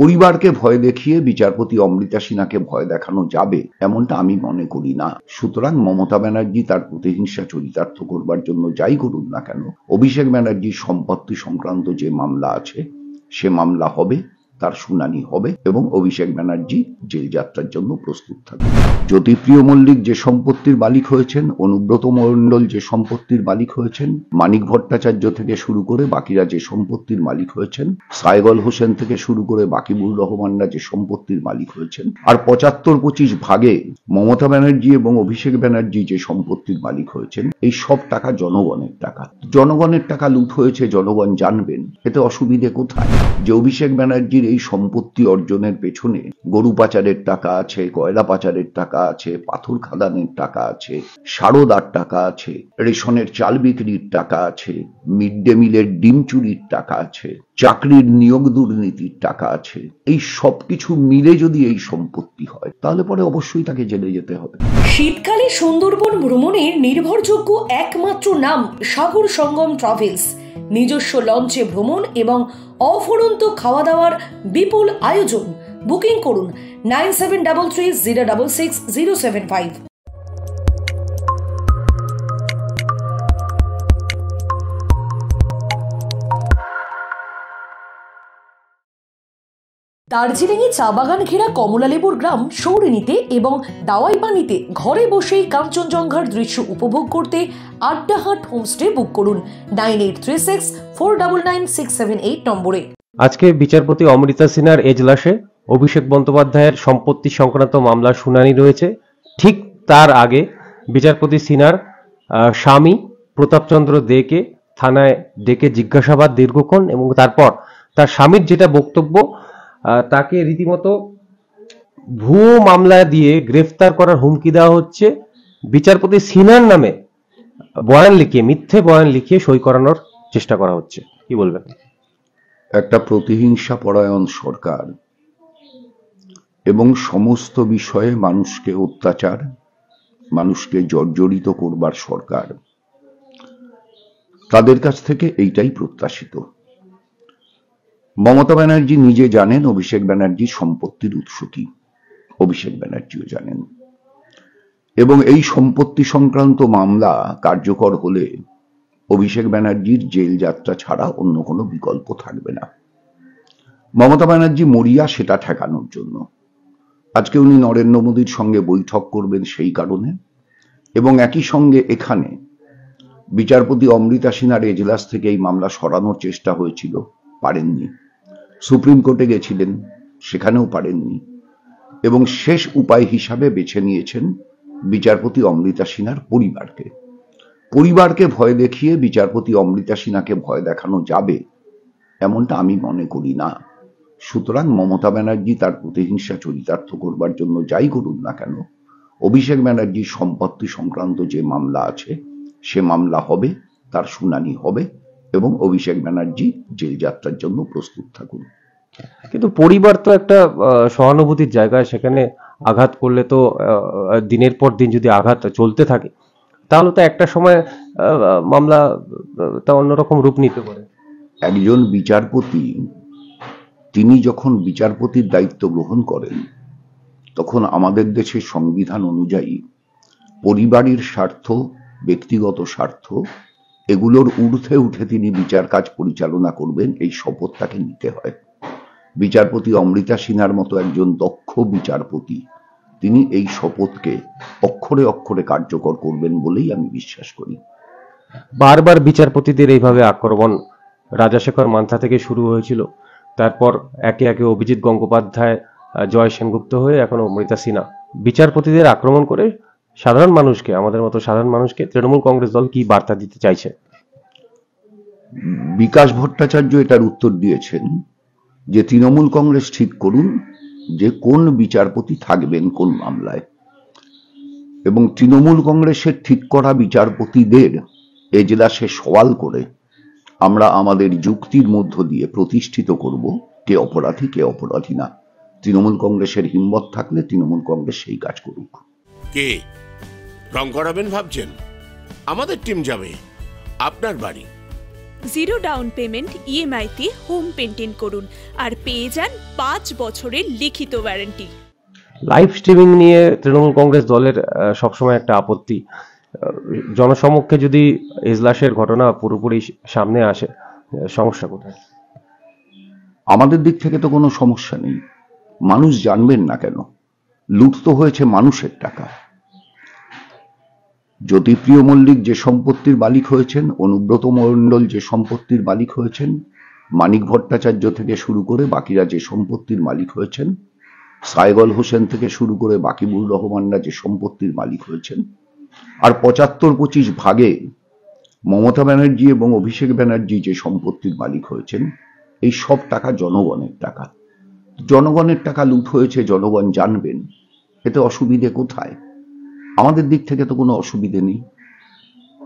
পরিবারকে ভয় দেখিয়ে বিচারপতি অমৃতা সিনহাকে ভয় দেখানো যাবে এমনটা আমি মনে করি না সুতরাং মমতা ব্যানার্জি তার প্রতিহিংসা চরিতার্থ করবার জন্য যাই করুন না কেন অভিষেক ব্যানার্জির সম্পত্তি সংক্রান্ত যে মামলা আছে সে মামলা হবে তার শুনানি হবে এবং অভিষেক ব্যানার্জি জেল যাত্রার জন্য প্রস্তুত থাকবে জ্যোতিপ্রিয় মল্লিক যে সম্পত্তির মালিক হয়েছেন অনুব্রত মণ্ডল যে সম্পত্তির মালিক হয়েছেন মানিক ভট্টাচার্য থেকে শুরু করে বাকিরা যে সম্পত্তির মালিক হয়েছেন সাইগল হোসেন থেকে শুরু করে বাকিবুল রহমানরা যে সম্পত্তির মালিক হয়েছেন আর পঁচাত্তর পঁচিশ ভাগে মমতা ব্যানার্জি এবং অভিষেক ব্যানার্জি যে সম্পত্তির মালিক হয়েছেন এই সব টাকা জনগণের টাকা জনগণের টাকা লুট হয়েছে জনগণ জানবেন এতে অসুবিধে কোথায় যে অভিষেক ব্যানার্জির এই সম্পত্তি অর্জনের পেছনে গরু পাচারের টাকা আছে কয়লা পাচারের টাকা আছে পাথর খাদানের টাকা আছে সারদার টাকা আছে রেশনের চাল বিক্রির টাকা আছে মিড ডে মিলের ডিম চুরির টাকা আছে চাকরির নিয়োগ দুর্নীতির টাকা আছে এই সবকিছু মিলে যদি এই সম্পত্তি হয় তাহলে পরে অবশ্যই তাকে জেলে যেতে হবে শীতকালে সুন্দরবন ভ্রমণের নির্ভরযোগ্য একমাত্র নাম সাগর সঙ্গম ট্রাভেলস নিজস্ব লঞ্চে ভ্রমণ এবং অফুরন্ত খাওয়া দাওয়ার বিপুল আয়োজন বুকিং করুন nine seven double three zero double six zero seven five দার্জিলিংয়ে চা বাগান ঘেরা কমলালেবুর গ্রাম সৌরিনীতে এবং দাওয়াই পানিতে ঘরে বসেই কাঞ্চনজঙ্ঘার দৃশ্য উপভোগ করতে আড্ডাহাট হোমস্টে বুক করুন nine eight three six four double nine six seven eight নম্বরে আজকে বিচারপতি অমৃতা সিনহার এজলাসে অভিষেক বন্দ্যোপাধ্যায়ের সম্পত্তি সংক্রান্ত মামলার শুনানি রয়েছে ঠিক তার আগে বিচারপতি সিনার স্বামী প্রতাপচন্দ্র দেকে থানায় ডেকে জিজ্ঞাসাবাদ দীর্ঘক্ষণ এবং তারপর তার স্বামীর যেটা বক্তব্য তাকে রীতিমতো ভুয়ো মামলা দিয়ে গ্রেফতার করার হুমকি দেওয়া হচ্ছে বিচারপতি সিনার নামে বয়ান লিখিয়ে মিথ্যে বয়ান লিখিয়ে সই করানোর চেষ্টা করা হচ্ছে কি বলবেন একটা প্রতিহিংসা পরায়ণ সরকার এবং সমস্ত বিষয়ে মানুষকে অত্যাচার মানুষকে জর্জরিত করবার সরকার তাদের কাছ থেকে এইটাই প্রত্যাশিত মমতা ব্যানার্জি নিজে জানেন অভিষেক ব্যানার্জি সম্পত্তির উৎস কি অভিষেক ব্যানার্জিও জানেন এবং এই সম্পত্তি সংক্রান্ত মামলা কার্যকর হলে অভিষেক ব্যানার্জির জেল যাত্রা ছাড়া অন্য কোনো বিকল্প থাকবে না মমতা ব্যানার্জি মরিয়া সেটা ঠেকানোর জন্য আজকে উনি নরেন্দ্র মোদীর সঙ্গে বৈঠক করবেন সেই কারণে এবং একই সঙ্গে এখানে বিচারপতি অমৃতা সিনহার এজলাস থেকে এই মামলা সরানোর চেষ্টা হয়েছিল পারেননি সুপ্রিম কোর্টে গেছিলেন সেখানেও পারেননি এবং শেষ উপায় হিসাবে বেছে নিয়েছেন বিচারপতি অমৃতা সিনহার পরিবারকে পরিবারকে ভয় দেখিয়ে বিচারপতি অমৃতা সিনহাকে ভয় দেখানো যাবে এমনটা আমি মনে করি না সুতরাং মমতা ব্যানার্জি তার প্রতিহিংসা চরিতার্থ করবার জন্য যাই করুন না কেন অভিষেক ব্যানার্জির সম্পত্তি সংক্রান্ত যে মামলা আছে সে মামলা হবে তার শুনানি হবে এবং অভিষেক ব্যানার্জি জেল যাত্রার জন্য প্রস্তুত থাকুন কিন্তু পরিবার তো একটা সহানুভূতির জায়গায় সেখানে আঘাত করলে তো দিনের পর দিন যদি আঘাত চলতে থাকে তাহলে তো একটা সময় মামলা তা অন্যরকম রূপ নিতে পারে একজন বিচারপতি তিনি যখন বিচারপতির দায়িত্ব গ্রহণ করেন তখন আমাদের দেশের সংবিধান অনুযায়ী পরিবারের স্বার্থ ব্যক্তিগত স্বার্থ এগুলোর ঊর্ধ্বে উঠে তিনি বিচার কাজ পরিচালনা করবেন এই শপথ তাকে নিতে হয় বিচারপতি অমৃতা সিনহার মতো একজন দক্ষ বিচারপতি তিনি এই শপথকে অক্ষরে অক্ষরে কার্যকর করবেন বলেই আমি বিশ্বাস করি বারবার বিচারপতিদের এইভাবে আক্রমণ রাজাশেখর মান্থা থেকে শুরু হয়েছিল তারপর একে একে অভিজিৎ গঙ্গোপাধ্যায় জয় সেনগুপ্ত হয়ে এখন অমৃতা সিনহা বিচারপতিদের আক্রমণ করে সাধারণ মানুষকে আমাদের মতো সাধারণ মানুষকে তৃণমূল কংগ্রেস দল কি বার্তা দিতে চাইছে বিকাশ ভট্টাচার্য এটার উত্তর দিয়েছেন যে তৃণমূল কংগ্রেস ঠিক করুন যে কোন বিচারপতি থাকবেন কোন মামলায় এবং তৃণমূল কংগ্রেসের ঠিক করা বিচারপতিদের এজলাসে সওয়াল করে আমরা আমাদের যুক্তির মধ্য দিয়ে প্রতিষ্ঠিত করব কে অপরাধী কে অপরাধী না তৃণমূল কংগ্রেসের হিম্মত থাকলে তৃণমূল কংগ্রেস সেই কাজ করুক কে রং করাবেন ভাবছেন আমাদের টিম যাবে আপনার বাড়ি জিরো ডাউন পেমেন্ট ইএমআইতে হোম পেন্টিং করুন আর পেয়ে যান পাঁচ বছরের লিখিত ওয়ারেন্টি লাইভ স্ট্রিমিং নিয়ে তৃণমূল কংগ্রেস দলের সবসময় একটা আপত্তি জনসমক্ষে যদি এজলাসের ঘটনা পুরোপুরি সামনে আসে সমস্যা কোথায় আমাদের দিক থেকে তো কোনো সমস্যা নেই মানুষ জানবেন না কেন লুট তো হয়েছে মানুষের টাকা জ্যোতিপ্রিয় মল্লিক যে সম্পত্তির মালিক হয়েছেন অনুব্রত মণ্ডল যে সম্পত্তির মালিক হয়েছেন মানিক ভট্টাচার্য থেকে শুরু করে বাকিরা যে সম্পত্তির মালিক হয়েছেন সাইগল হোসেন থেকে শুরু করে বাকিবুর রহমানরা যে সম্পত্তির মালিক হয়েছেন আর পঁচাত্তর পঁচিশ ভাগে মমতা ব্যানার্জি এবং অভিষেক ব্যানার্জি যে সম্পত্তির মালিক হয়েছেন এই সব টাকা জনগণের টাকা জনগণের টাকা লুট হয়েছে জনগণ জানবেন এতে অসুবিধে কোথায় আমাদের দিক থেকে তো কোনো অসুবিধে নেই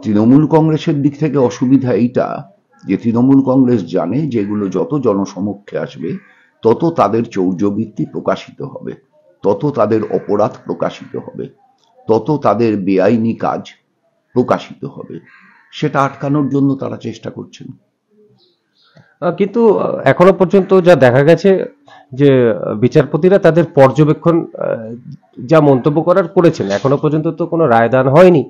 তৃণমূল কংগ্রেসের দিক থেকে অসুবিধা এইটা যে তৃণমূল কংগ্রেস জানে যেগুলো যত জনসমক্ষে আসবে তত তাদের চৌর্যবৃত্তি প্রকাশিত হবে তত তাদের অপরাধ প্রকাশিত হবে তত তাদের বেআইনি কাজ প্রকাশিত হবে সেটা আটকানোর জন্য তারা চেষ্টা করছেন কিন্তু এখনো পর্যন্ত যা দেখা গেছে যে বিচারপতিরা তাদের পর্যবেক্ষণ যা মন্তব্য করার করেছেন এখনো পর্যন্ত তো কোনো রায়দান হয়নি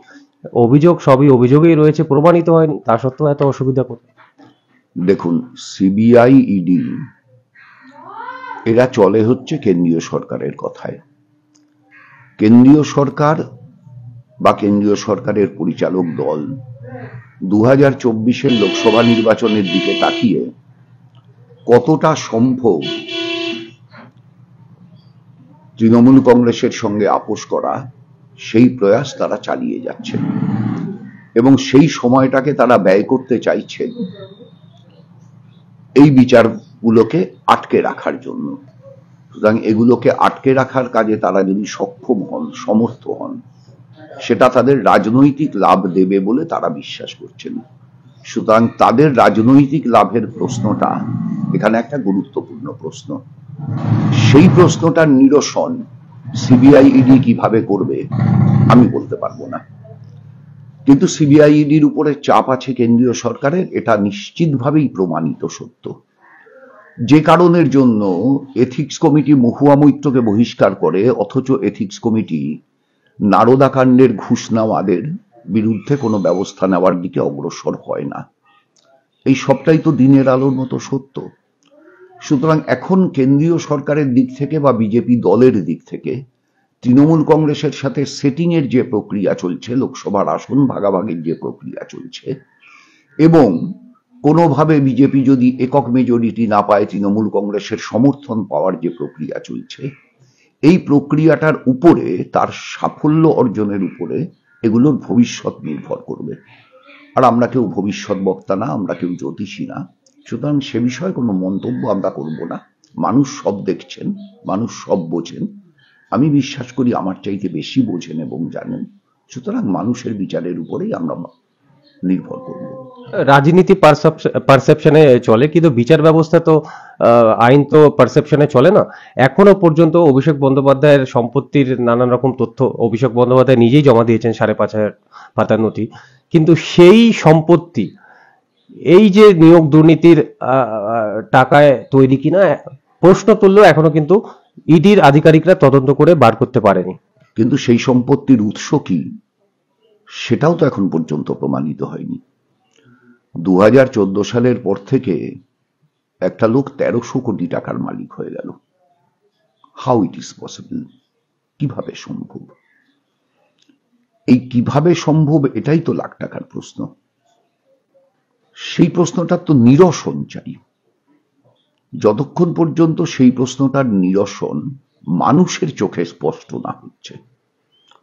অভিযোগ সবই অভিযোগেই রয়েছে প্রমাণিত হয়নি তা সত্ত্বেও এত অসুবিধা করবে দেখুন সিবিআই ইডি এরা চলে হচ্ছে কেন্দ্রীয় সরকারের কথায় কেন্দ্রীয় সরকার বা কেন্দ্রীয় সরকারের পরিচালক দল দু হাজার লোকসভা নির্বাচনের দিকে তাকিয়ে কতটা সম্ভব তৃণমূল কংগ্রেসের সঙ্গে আপোষ করা সেই প্রয়াস তারা চালিয়ে যাচ্ছে এবং সেই সময়টাকে তারা ব্যয় করতে চাইছেন এই বিচারগুলোকে আটকে রাখার জন্য সুতরাং এগুলোকে আটকে রাখার কাজে তারা যদি সক্ষম হন সমর্থ হন সেটা তাদের রাজনৈতিক লাভ দেবে বলে তারা বিশ্বাস করছেন সুতরাং তাদের রাজনৈতিক লাভের প্রশ্নটা এখানে একটা গুরুত্বপূর্ণ প্রশ্ন সেই প্রশ্নটার নিরসন সিবিআই ইডি কিভাবে করবে আমি বলতে পারবো না কিন্তু সিবিআই ইডির উপরে চাপ আছে কেন্দ্রীয় সরকারের এটা নিশ্চিতভাবেই প্রমাণিত সত্য যে কারণের জন্য এথিক্স কমিটি মহুয়া মৈত্রকে বহিষ্কার করে অথচ এথিক্স কমিটি নারদাকাণ্ডের ঘুষ নেওয়াদের বিরুদ্ধে কোনো ব্যবস্থা নেওয়ার দিকে অগ্রসর হয় না এই সবটাই তো দিনের আলোর মতো সত্য সুতরাং এখন কেন্দ্রীয় সরকারের দিক থেকে বা বিজেপি দলের দিক থেকে তৃণমূল কংগ্রেসের সাথে সেটিংয়ের যে প্রক্রিয়া চলছে লোকসভার আসন ভাগাভাগির যে প্রক্রিয়া চলছে এবং কোনোভাবে বিজেপি যদি একক মেজরিটি না পায় তৃণমূল কংগ্রেসের সমর্থন পাওয়ার যে প্রক্রিয়া চলছে এই প্রক্রিয়াটার উপরে তার সাফল্য অর্জনের উপরে এগুলোর ভবিষ্যৎ নির্ভর করবে আর আমরা কেউ ভবিষ্যৎ বক্তা না আমরা কেউ জ্যোতিষী না সুতরাং সে বিষয়ে কোনো মন্তব্য আমরা করব না মানুষ সব দেখছেন মানুষ সব বোঝেন আমি বিশ্বাস করি আমার চাইতে বেশি বোঝেন এবং জানেন সুতরাং মানুষের বিচারের উপরেই আমরা নির্ভর করব রাজনীতি পারসেপশনে চলে কিন্তু বিচার ব্যবস্থা তো আইন তো পারসেপশনে চলে না এখনো পর্যন্ত অভিষেক বন্দ্যোপাধ্যায়ের সম্পত্তির নানান রকম তথ্য অভিষেক বন্দ্যোপাধ্যায় নিজেই জমা দিয়েছেন সাড়ে পাঁচ হাজার পাতার নথি কিন্তু সেই সম্পত্তি এই যে নিয়োগ দুর্নীতির টাকায় তৈরি কিনা প্রশ্ন তুললেও এখনো কিন্তু ইডির আধিকারিকরা তদন্ত করে বার করতে পারেনি কিন্তু সেই সম্পত্তির উৎস কি সেটাও তো এখন পর্যন্ত প্রমাণিত হয়নি দু সালের পর থেকে একটা লোক তেরোশো কোটি টাকার মালিক হয়ে গেল হাউ ইট ইস পসিবল কিভাবে সম্ভব এই কিভাবে সম্ভব এটাই তো লাখ টাকার প্রশ্ন সেই প্রশ্নটা তো চাই যতক্ষণ পর্যন্ত সেই প্রশ্নটার নিরসন মানুষের চোখে স্পষ্ট না হচ্ছে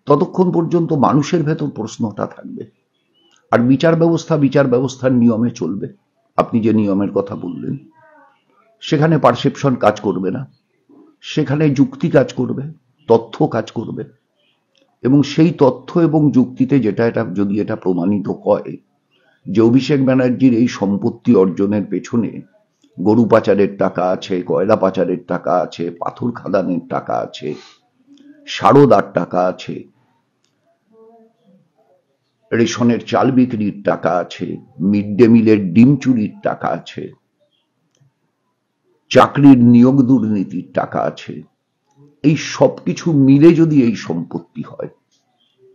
ততক্ষণ পর্যন্ত মানুষের ভেতর প্রশ্নটা থাকবে আর বিচার ব্যবস্থা বিচার ব্যবস্থার নিয়মে চলবে আপনি যে নিয়মের কথা বললেন সেখানে পারসেপশন কাজ করবে না সেখানে যুক্তি কাজ করবে তথ্য কাজ করবে এবং সেই তথ্য এবং যুক্তিতে যেটা এটা যদি এটা প্রমাণিত হয় যে অভিষেক ব্যানার্জির এই সম্পত্তি অর্জনের পেছনে গরু পাচারের টাকা আছে কয়লা পাচারের টাকা আছে পাথর খাদানের টাকা আছে সারদার টাকা আছে রেশনের চাল বিক্রির টাকা আছে মিড ডে মিলের ডিম চুরির টাকা আছে চাকরির নিয়োগ দুর্নীতির টাকা আছে এই সব কিছু মিলে যদি এই সম্পত্তি হয়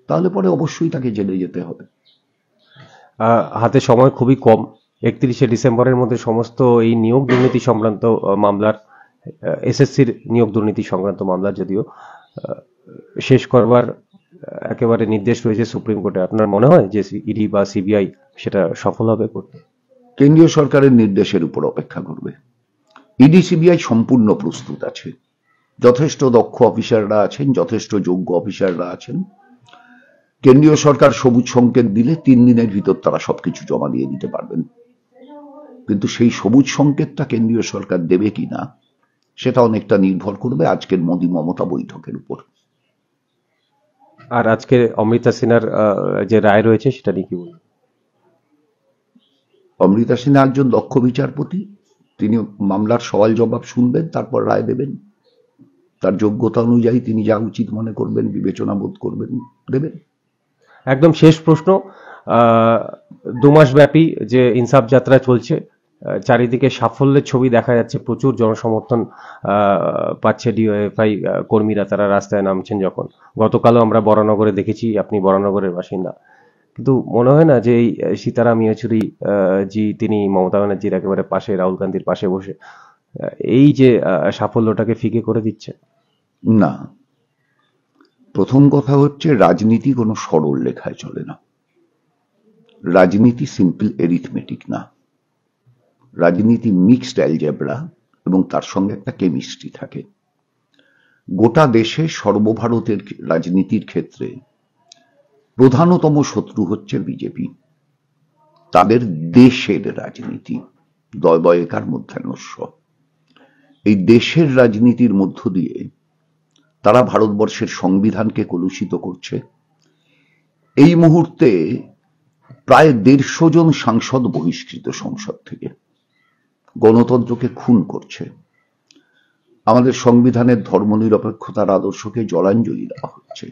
তাহলে পরে অবশ্যই তাকে জেলে যেতে হবে হাতে সময় খুবই কম একত্রিশে ডিসেম্বরের মধ্যে সমস্ত এই নিয়োগ দুর্নীতি সংক্রান্ত মামলার এসএসসির নিয়োগ দুর্নীতি সংক্রান্ত মামলা যদিও শেষ করবার একেবারে নির্দেশ রয়েছে সুপ্রিম কোর্টে আপনার মনে হয় যে ইডি বা সিবিআই সেটা সফল হবে করতে কেন্দ্রীয় সরকারের নির্দেশের উপর অপেক্ষা করবে ইডি সিবিআই সম্পূর্ণ প্রস্তুত আছে যথেষ্ট দক্ষ অফিসাররা আছেন যথেষ্ট যোগ্য অফিসাররা আছেন কেন্দ্রীয় সরকার সবুজ সংকেত দিলে তিন দিনের ভিতর তারা সবকিছু জমা দিয়ে দিতে পারবেন কিন্তু সেই সবুজ সংকেতটা কেন্দ্রীয় সরকার দেবে কি না সেটা অনেকটা নির্ভর করবে আজকের মোদী মমতা বৈঠকের উপর আর আজকে অমৃতা সিনহার যে রায় রয়েছে সেটা নিয়ে কি বলবেন অমৃতা সিনহা একজন দক্ষ বিচারপতি তিনি মামলার সওয়াল জবাব শুনবেন তারপর রায় দেবেন তার যোগ্যতা অনুযায়ী তিনি যা উচিত মনে করবেন বিবেচনা বোধ করবেন দেবেন একদম শেষ প্রশ্ন দু মাস ব্যাপী যে ইনসাফ যাত্রা চলছে চারিদিকে সাফল্যের ছবি দেখা যাচ্ছে প্রচুর জনসমর্থন পাচ্ছে ডিওএফআই কর্মীরা তারা রাস্তায় নামছেন যখন গতকালও আমরা বরানগরে দেখেছি আপনি বরানগরের বাসিন্দা কিন্তু মনে হয় না যে এই সীতারাম ইয়েচুরি জি তিনি মমতা ব্যানার্জির একেবারে পাশে রাহুল গান্ধীর পাশে বসে এই যে সাফল্যটাকে ফিকে করে দিচ্ছে না প্রথম কথা হচ্ছে রাজনীতি কোনো সরল লেখায় চলে না রাজনীতি সিম্পল এরিথমেটিক না রাজনীতি মিক্সড অ্যালজেব্রা এবং তার সঙ্গে একটা কেমিস্ট্রি থাকে গোটা দেশে সর্বভারতের রাজনীতির ক্ষেত্রে প্রধানতম শত্রু হচ্ছে বিজেপি তাদের দেশের রাজনীতি দয়বয়কার মধ্যে নস্য এই দেশের রাজনীতির মধ্য দিয়ে তারা ভারতবর্ষের সংবিধানকে কলুষিত করছে এই মুহূর্তে প্রায় দেড়শো জন সাংসদ বহিষ্কৃত সংসদ থেকে গণতন্ত্রকে খুন করছে আমাদের সংবিধানের ধর্মনিরপেক্ষতার আদর্শকে জলাঞ্জলি দেওয়া হচ্ছে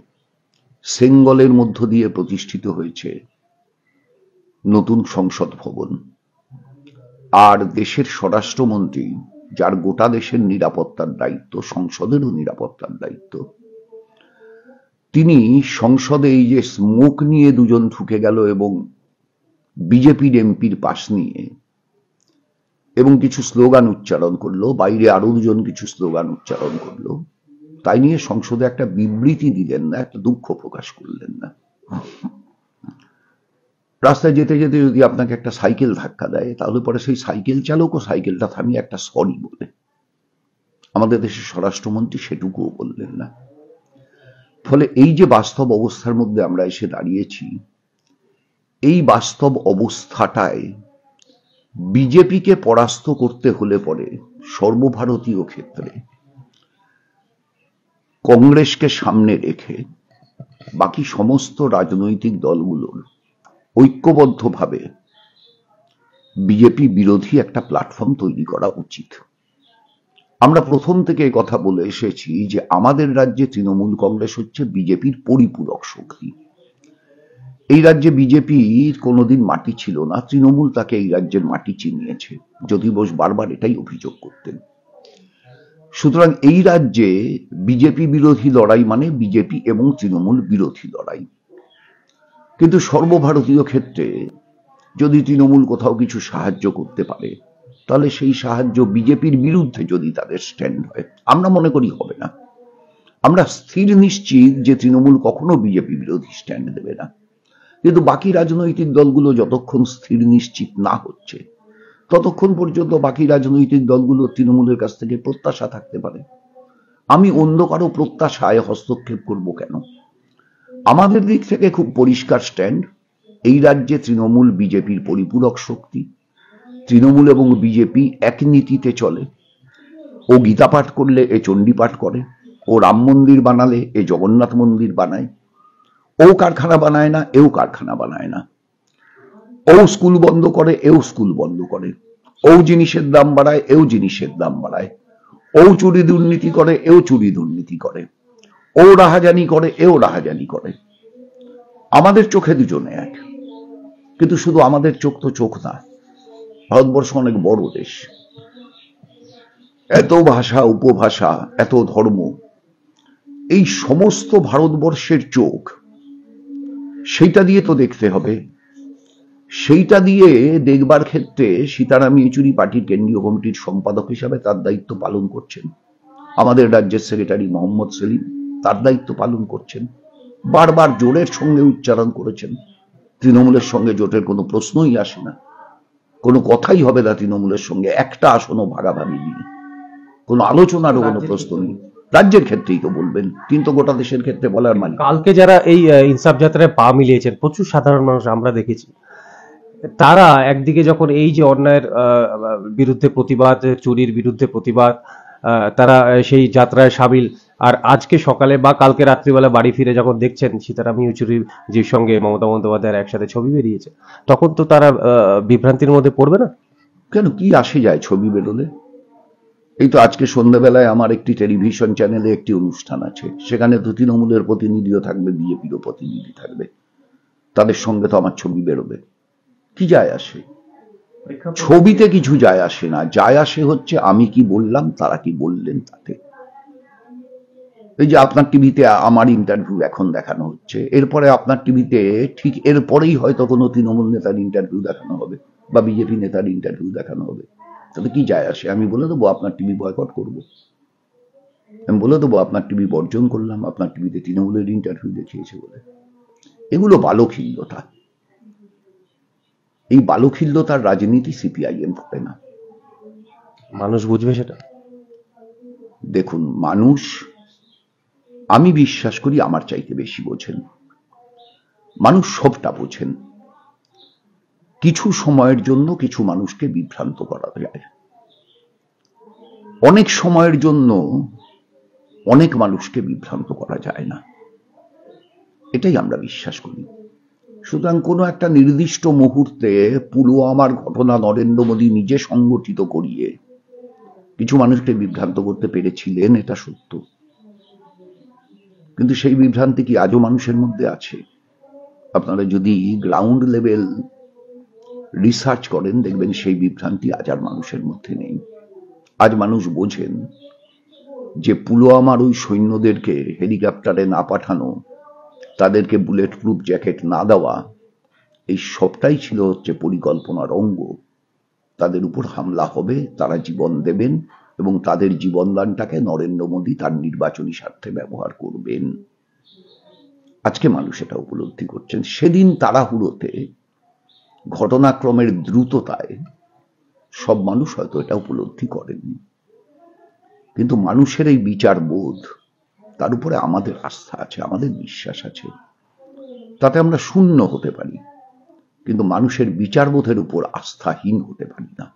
সেঙ্গলের মধ্য দিয়ে প্রতিষ্ঠিত হয়েছে নতুন সংসদ ভবন আর দেশের স্বরাষ্ট্রমন্ত্রী যার গোটা দেশের নিরাপত্তার দায়িত্ব সংসদেরও নিরাপত্তার দায়িত্ব তিনি সংসদে এই যে স্মোক নিয়ে দুজন ঢুকে গেল এবং বিজেপির এমপির পাশ নিয়ে এবং কিছু স্লোগান উচ্চারণ করলো বাইরে আরো দুজন কিছু স্লোগান উচ্চারণ করলো তাই নিয়ে সংসদে একটা বিবৃতি দিলেন না একটা দুঃখ প্রকাশ করলেন না রাস্তায় যেতে যেতে যদি আপনাকে একটা সাইকেল ধাক্কা দেয় তাহলে পরে সেই সাইকেল চালকও সাইকেলটা থামিয়ে একটা সরি বলে আমাদের দেশের স্বরাষ্ট্রমন্ত্রী সেটুকুও বললেন না ফলে এই যে বাস্তব অবস্থার মধ্যে আমরা এসে দাঁড়িয়েছি এই বাস্তব অবস্থাটায় বিজেপিকে পরাস্ত করতে হলে পরে সর্বভারতীয় ক্ষেত্রে কংগ্রেসকে সামনে রেখে বাকি সমস্ত রাজনৈতিক দলগুলোর ঐক্যবদ্ধভাবে বিজেপি বিরোধী একটা প্ল্যাটফর্ম তৈরি করা উচিত আমরা প্রথম থেকে কথা বলে এসেছি যে আমাদের রাজ্যে তৃণমূল কংগ্রেস হচ্ছে বিজেপির পরিপূরক শক্তি এই রাজ্যে বিজেপির কোনোদিন মাটি ছিল না তৃণমূল তাকে এই রাজ্যের মাটি চিনিয়েছে যদি বোস বারবার এটাই অভিযোগ করতেন সুতরাং এই রাজ্যে বিজেপি বিরোধী লড়াই মানে বিজেপি এবং তৃণমূল বিরোধী লড়াই কিন্তু সর্বভারতীয় ক্ষেত্রে যদি তৃণমূল কোথাও কিছু সাহায্য করতে পারে তাহলে সেই সাহায্য বিজেপির বিরুদ্ধে যদি তাদের স্ট্যান্ড হয় আমরা মনে করি হবে না আমরা স্থির নিশ্চিত যে তৃণমূল কখনো বিজেপি বিরোধী স্ট্যান্ড দেবে না কিন্তু বাকি রাজনৈতিক দলগুলো যতক্ষণ স্থির নিশ্চিত না হচ্ছে ততক্ষণ পর্যন্ত বাকি রাজনৈতিক দলগুলো তৃণমূলের কাছ থেকে প্রত্যাশা থাকতে পারে আমি অন্য কারো প্রত্যাশায় হস্তক্ষেপ করব কেন আমাদের দিক থেকে খুব পরিষ্কার স্ট্যান্ড এই রাজ্যে তৃণমূল বিজেপির পরিপূরক শক্তি তৃণমূল এবং বিজেপি এক নীতিতে চলে ও গীতা পাঠ করলে এ চণ্ডী পাঠ করে ও রাম মন্দির বানালে এ জগন্নাথ মন্দির বানায় ও কারখানা বানায় না এও কারখানা বানায় না ও স্কুল বন্ধ করে এও স্কুল বন্ধ করে ও জিনিসের দাম বাড়ায় এও জিনিসের দাম বাড়ায় ও চুরি দুর্নীতি করে এও চুরি দুর্নীতি করে ও রাহাজানি করে এও রাহাজানি করে আমাদের চোখে দুজনে এক কিন্তু শুধু আমাদের চোখ তো চোখ না ভারতবর্ষ অনেক বড় দেশ এত ভাষা উপভাষা এত ধর্ম এই সমস্ত ভারতবর্ষের চোখ সেইটা দিয়ে তো দেখতে হবে সেইটা দিয়ে দেখবার ক্ষেত্রে সীতারাম ইয়েচুরি পার্টির কেন্দ্রীয় কমিটির সম্পাদক হিসাবে তার দায়িত্ব পালন করছেন আমাদের রাজ্যের সেক্রেটারি মোহাম্মদ সেলিম তার দায়িত্ব পালন করছেন বারবার জোরের সঙ্গে উচ্চারণ করেছেন তৃণমূলের সঙ্গে জোটের কোনো প্রশ্নই আসে না কোনো কথাই হবে না তৃণমূলের সঙ্গে একটা আসনও ভাগাভাগি নিয়ে কোনো আলোচনারও কোনো প্রশ্ন নেই রাজ্যের ক্ষেত্রেই তো বলবেন কিন্তু গোটা দেশের ক্ষেত্রে বলার মানে কালকে যারা এই ইনসাফ যাত্রায় পা মিলিয়েছেন প্রচুর সাধারণ মানুষ আমরা দেখেছি তারা একদিকে যখন এই যে অন্যায়ের বিরুদ্ধে প্রতিবাদ চুরির বিরুদ্ধে প্রতিবাদ তারা সেই যাত্রায় সামিল আর আজকে সকালে বা কালকে রাত্রিবেলা বাড়ি ফিরে যখন দেখছেন সীতারাম যে সঙ্গে মমতা বন্দ্যোপাধ্যায়ের একসাথে ছবি বেরিয়েছে তখন তো তারা বিভ্রান্তির মধ্যে পড়বে না কেন কি আসে যায় ছবি বেরোলে এই তো আজকে সন্ধ্যাবেলায় আমার একটি টেলিভিশন চ্যানেলে একটি অনুষ্ঠান আছে সেখানে তো তৃণমূলের প্রতিনিধিও থাকবে বিজেপিরও প্রতিনিধি থাকবে তাদের সঙ্গে তো আমার ছবি বেরোবে কি যায় আসে ছবিতে কিছু যায় আসে না যায় আসে হচ্ছে আমি কি বললাম তারা কি বললেন তাতে এই যে আপনার টিভিতে আমার ইন্টারভিউ এখন দেখানো হচ্ছে এরপরে আপনার টিভিতে ঠিক এরপরেই হয়তো কোনো তৃণমূল নেতার ইন্টারভিউ দেখানো হবে বা বিজেপি নেতার ইন্টারভিউ দেখানো হবে তাহলে কি যায় আসে আমি বলে দেবো আপনার টিভি বয়কট করব আমি বলে দেবো আপনার টিভি বর্জন করলাম আপনার টিভিতে তৃণমূলের ইন্টারভিউ দেখিয়েছে বলে এগুলো বালখিল্যতা এই বালখিল্যতার রাজনীতি সিপিআইএম করে না মানুষ বুঝবে সেটা দেখুন মানুষ আমি বিশ্বাস করি আমার চাইতে বেশি বোঝেন মানুষ সবটা বোঝেন কিছু সময়ের জন্য কিছু মানুষকে বিভ্রান্ত করা যায় অনেক সময়ের জন্য অনেক মানুষকে বিভ্রান্ত করা যায় না এটাই আমরা বিশ্বাস করি সুতরাং কোনো একটা নির্দিষ্ট মুহূর্তে পুলওয়ামার ঘটনা নরেন্দ্র মোদী নিজে সংগঠিত করিয়ে কিছু মানুষকে বিভ্রান্ত করতে পেরেছিলেন এটা সত্য কিন্তু সেই বিভ্রান্তি কি আজও মানুষের মধ্যে আছে আপনারা যদি গ্রাউন্ড লেভেল রিসার্চ করেন দেখবেন সেই বিভ্রান্তি আজ আর মানুষের মধ্যে নেই আজ মানুষ বোঝেন যে পুলওয়ামার ওই সৈন্যদেরকে হেলিকপ্টারে না পাঠানো তাদেরকে বুলেট প্রুফ জ্যাকেট না দেওয়া এই সবটাই ছিল হচ্ছে পরিকল্পনার অঙ্গ তাদের উপর হামলা হবে তারা জীবন দেবেন এবং তাদের জীবনদানটাকে নরেন্দ্র মোদী তার নির্বাচনী স্বার্থে ব্যবহার করবেন আজকে মানুষ এটা উপলব্ধি করছেন সেদিন তাড়াহুড়োতে ঘটনাক্রমের দ্রুততায় সব মানুষ হয়তো এটা উপলব্ধি করেননি কিন্তু মানুষের এই বিচার বোধ তার উপরে আমাদের আস্থা আছে আমাদের বিশ্বাস আছে তাতে আমরা শূন্য হতে পারি কিন্তু মানুষের বিচারবোধের উপর আস্থাহীন হতে পারি না